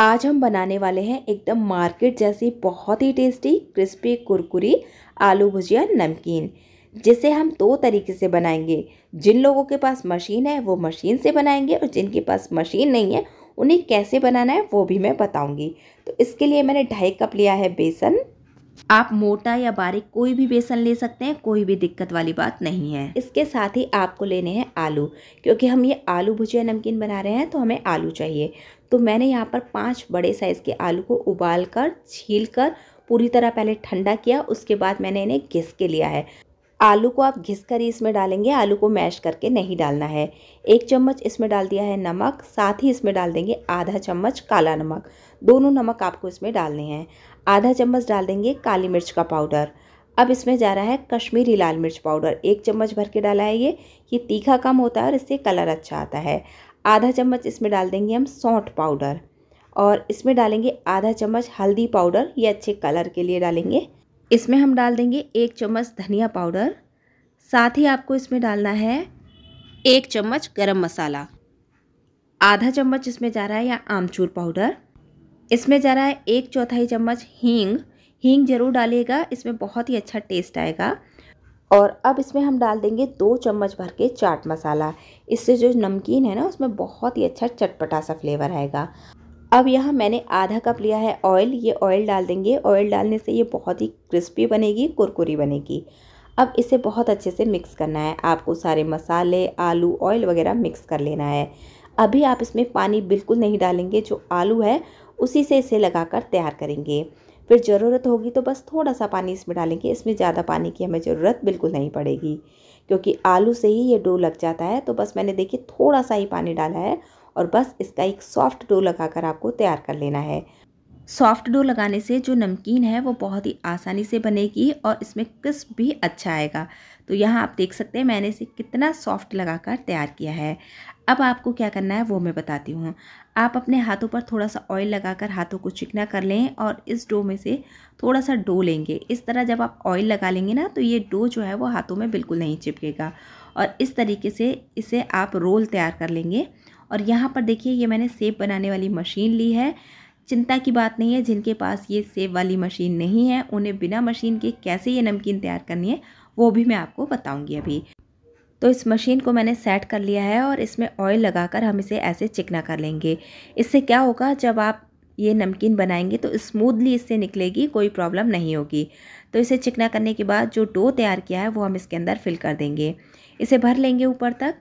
आज हम बनाने वाले हैं एकदम मार्केट जैसी बहुत ही टेस्टी क्रिस्पी कुरकुरी आलू भुजिया नमकीन जिसे हम दो तरीके से बनाएंगे जिन लोगों के पास मशीन है वो मशीन से बनाएंगे और जिनके पास मशीन नहीं है उन्हें कैसे बनाना है वो भी मैं बताऊंगी तो इसके लिए मैंने ढाई कप लिया है बेसन आप मोटा या बारीक कोई भी बेसन ले सकते हैं कोई भी दिक्कत वाली बात नहीं है इसके साथ ही आपको लेने हैं आलू क्योंकि हम ये आलू भुजिया नमकीन बना रहे हैं तो हमें आलू चाहिए तो मैंने यहाँ पर पाँच बड़े साइज़ के आलू को उबाल कर छील कर पूरी तरह पहले ठंडा किया उसके बाद मैंने इन्हें घिस के लिया है आलू को आप घिस कर ही इसमें डालेंगे आलू को मैश करके नहीं डालना है एक चम्मच इसमें डाल दिया है नमक साथ ही इसमें डाल देंगे आधा चम्मच काला नमक दोनों नमक आपको इसमें डालने हैं आधा चम्मच डाल देंगे काली मिर्च का पाउडर अब इसमें जा रहा है कश्मीरी लाल मिर्च पाउडर एक चम्मच भर के डाला है ये ये तीखा कम होता है और इससे कलर अच्छा आता है आधा चम्मच इसमें डाल देंगे हम सौंठ पाउडर और इसमें डालेंगे आधा चम्मच हल्दी पाउडर ये अच्छे कलर के लिए डालेंगे इसमें हम डाल देंगे एक चम्मच धनिया पाउडर साथ ही आपको इसमें डालना है एक चम्मच गरम मसाला आधा चम्मच इसमें जा रहा है या आमचूर पाउडर इसमें जा रहा है एक चौथाई चम्मच हींग हींग जरूर डालिएगा इसमें बहुत ही अच्छा टेस्ट आएगा और अब इसमें हम डाल देंगे दो चम्मच भर के चाट मसाला इससे जो नमकीन है ना उसमें बहुत ही अच्छा चटपटा सा फ्लेवर आएगा अब यहाँ मैंने आधा कप लिया है ऑयल ये ऑयल डाल देंगे ऑयल डालने से ये बहुत ही क्रिस्पी बनेगी कुरकुरी बनेगी अब इसे बहुत अच्छे से मिक्स करना है आपको सारे मसाले आलू ऑयल वगैरह मिक्स कर लेना है अभी आप इसमें पानी बिल्कुल नहीं डालेंगे जो आलू है उसी से इसे लगाकर तैयार करेंगे फिर ज़रूरत होगी तो बस थोड़ा सा पानी इसमें डालेंगे इसमें ज़्यादा पानी की हमें ज़रूरत बिल्कुल नहीं पड़ेगी क्योंकि आलू से ही ये डो लग जाता है तो बस मैंने देखिए थोड़ा सा ही पानी डाला है और बस इसका एक सॉफ्ट डो लगाकर आपको तैयार कर लेना है सॉफ्ट डो लगाने से जो नमकीन है वो बहुत ही आसानी से बनेगी और इसमें क्रिस्प भी अच्छा आएगा तो यहाँ आप देख सकते हैं मैंने इसे कितना सॉफ्ट लगाकर तैयार किया है अब आपको क्या करना है वो मैं बताती हूँ आप अपने हाथों पर थोड़ा सा ऑयल लगाकर हाथों को चिकना कर लें और इस डो में से थोड़ा सा डो लेंगे इस तरह जब आप ऑयल लगा लेंगे ना तो ये डो जो है वो हाथों में बिल्कुल नहीं चिपकेगा और इस तरीके से इसे आप रोल तैयार कर लेंगे और यहाँ पर देखिए ये मैंने सेब बनाने वाली मशीन ली है चिंता की बात नहीं है जिनके पास ये सेब वाली मशीन नहीं है उन्हें बिना मशीन के कैसे ये नमकीन तैयार करनी है वो भी मैं आपको बताऊँगी अभी तो इस मशीन को मैंने सेट कर लिया है और इसमें ऑयल लगाकर हम इसे ऐसे चिकना कर लेंगे इससे क्या होगा जब आप ये नमकीन बनाएंगे तो स्मूथली इससे निकलेगी कोई प्रॉब्लम नहीं होगी तो इसे चिकना करने के बाद जो डो तैयार किया है वो हम इसके अंदर फिल कर देंगे इसे भर लेंगे ऊपर तक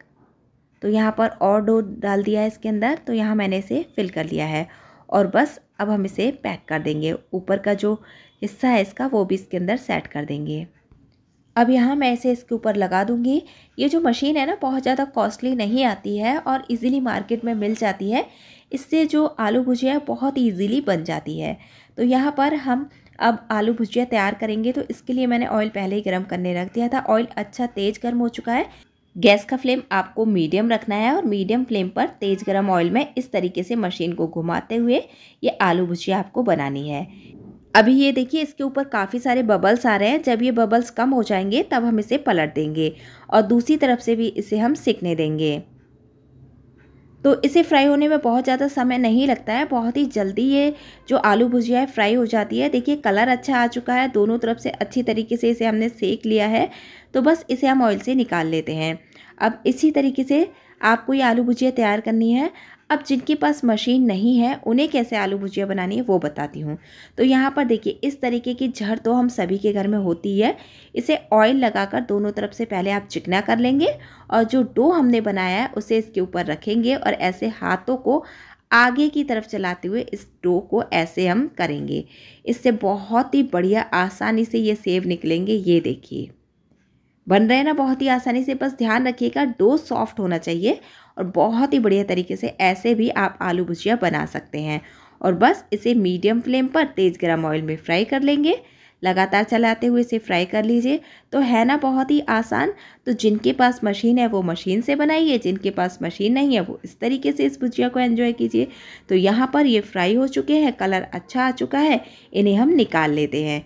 तो यहाँ पर और डो डाल दिया है इसके अंदर तो यहाँ मैंने इसे फिल कर लिया है और बस अब हम इसे पैक कर देंगे ऊपर का जो हिस्सा है इसका वो भी इसके अंदर सेट कर देंगे अब यहाँ मैं इसे इसके ऊपर लगा दूँगी ये जो मशीन है ना बहुत ज़्यादा कॉस्टली नहीं आती है और इजीली मार्केट में मिल जाती है इससे जो आलू भुजिया है बहुत इजीली बन जाती है तो यहाँ पर हम अब आलू भुजिया तैयार करेंगे तो इसके लिए मैंने ऑयल पहले ही गर्म करने रख दिया था ऑयल अच्छा तेज़ गर्म हो चुका है गैस का फ्लेम आपको मीडियम रखना है और मीडियम फ्लेम पर तेज़ गरम ऑयल में इस तरीके से मशीन को घुमाते हुए ये आलू भुजिया आपको बनानी है अभी ये देखिए इसके ऊपर काफ़ी सारे बबल्स आ रहे हैं जब ये बबल्स कम हो जाएंगे तब हम इसे पलट देंगे और दूसरी तरफ से भी इसे हम सिकने देंगे तो इसे फ्राई होने में बहुत ज़्यादा समय नहीं लगता है बहुत ही जल्दी ये जो आलू भुजिया है फ्राई हो जाती है देखिए कलर अच्छा आ चुका है दोनों तरफ से अच्छी तरीके से इसे हमने सेक लिया है तो बस इसे हम ऑयल से निकाल लेते हैं अब इसी तरीके से आपको ये आलू भुजिया तैयार करनी है अब जिनके पास मशीन नहीं है उन्हें कैसे आलू भुजिया बनानी है वो बताती हूँ तो यहाँ पर देखिए इस तरीके की झड़ तो हम सभी के घर में होती है इसे ऑयल लगाकर दोनों तरफ से पहले आप चिकना कर लेंगे और जो डो हमने बनाया है उसे इसके ऊपर रखेंगे और ऐसे हाथों को आगे की तरफ चलाते हुए इस डो को ऐसे हम करेंगे इससे बहुत ही बढ़िया आसानी से ये सेब निकलेंगे ये देखिए बन रहे हैं ना बहुत ही आसानी से बस ध्यान रखिएगा डो सॉफ्ट होना चाहिए और बहुत ही बढ़िया तरीके से ऐसे भी आप आलू भुजिया बना सकते हैं और बस इसे मीडियम फ्लेम पर तेज़ गर्म ऑयल में फ्राई कर लेंगे लगातार चलाते हुए इसे फ्राई कर लीजिए तो है ना बहुत ही आसान तो जिनके पास मशीन है वो मशीन से बनाइए जिनके पास मशीन नहीं है वो इस तरीके से इस भुजिया को एंजॉय कीजिए तो यहाँ पर ये फ्राई हो चुके हैं कलर अच्छा आ चुका है इन्हें हम निकाल लेते हैं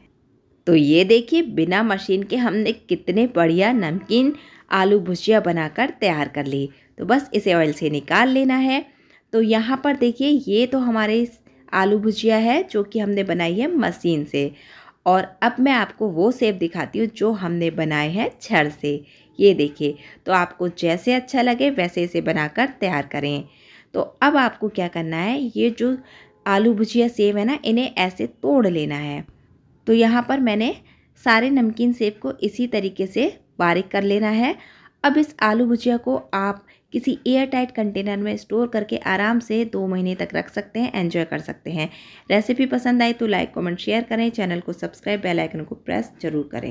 तो ये देखिए बिना मशीन के हमने कितने बढ़िया नमकीन आलू भुजिया बनाकर तैयार कर ली तो बस इसे ऑयल से निकाल लेना है तो यहाँ पर देखिए ये तो हमारे आलू भुजिया है जो कि हमने बनाई है मशीन से और अब मैं आपको वो सेब दिखाती हूँ जो हमने बनाए हैं छड़ से ये देखिए तो आपको जैसे अच्छा लगे वैसे इसे बनाकर तैयार करें तो अब आपको क्या करना है ये जो आलू भुजिया सेब है ना इन्हें ऐसे तोड़ लेना है तो यहाँ पर मैंने सारे नमकीन सेब को इसी तरीके से बारीक कर लेना है अब इस आलू भुजिया को आप किसी एयर टाइट कंटेनर में स्टोर करके आराम से दो महीने तक रख सकते हैं एंजॉय कर सकते हैं रेसिपी पसंद आई तो लाइक कमेंट शेयर करें चैनल को सब्सक्राइब बेल आइकन को प्रेस जरूर करें